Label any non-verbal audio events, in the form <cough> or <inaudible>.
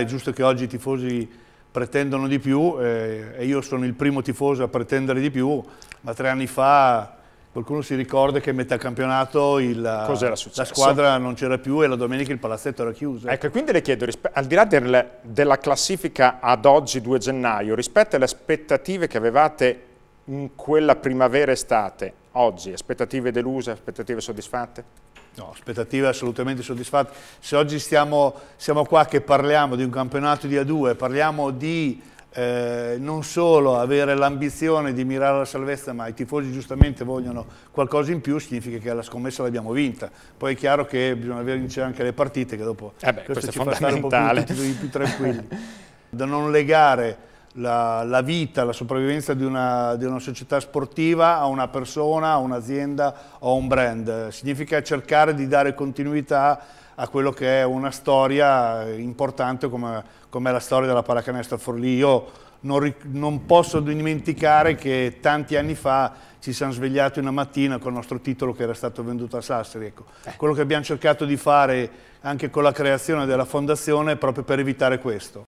È giusto che oggi i tifosi pretendono di più eh, e io sono il primo tifoso a pretendere di più, ma tre anni fa qualcuno si ricorda che a metà campionato il, la squadra non c'era più e la domenica il palazzetto era chiuso. Ecco, quindi le chiedo, al di là del, della classifica ad oggi 2 gennaio, rispetto alle aspettative che avevate in quella primavera-estate, oggi, aspettative deluse, aspettative soddisfatte? No, aspettative assolutamente soddisfatte. Se oggi stiamo, siamo qua che parliamo di un campionato di A2, parliamo di eh, non solo avere l'ambizione di mirare alla salvezza, ma i tifosi giustamente vogliono qualcosa in più, significa che la scommessa l'abbiamo vinta. Poi è chiaro che bisogna vincere anche le partite, che dopo eh beh, questo, questo ci fa stare un po' più, più, più tranquilli. <laughs> da non legare la, la vita, la sopravvivenza di una, di una, società sportiva a una persona, a un'azienda o a un brand. Significa cercare di dare continuità a quello che è una storia importante come, come la storia della pallacanestro Forlì. Io non, non, posso dimenticare che tanti anni fa ci siamo svegliati una mattina con il nostro titolo che era stato venduto a Sassari. Ecco. Eh. Quello che abbiamo cercato di fare anche con la creazione della fondazione è proprio per evitare questo.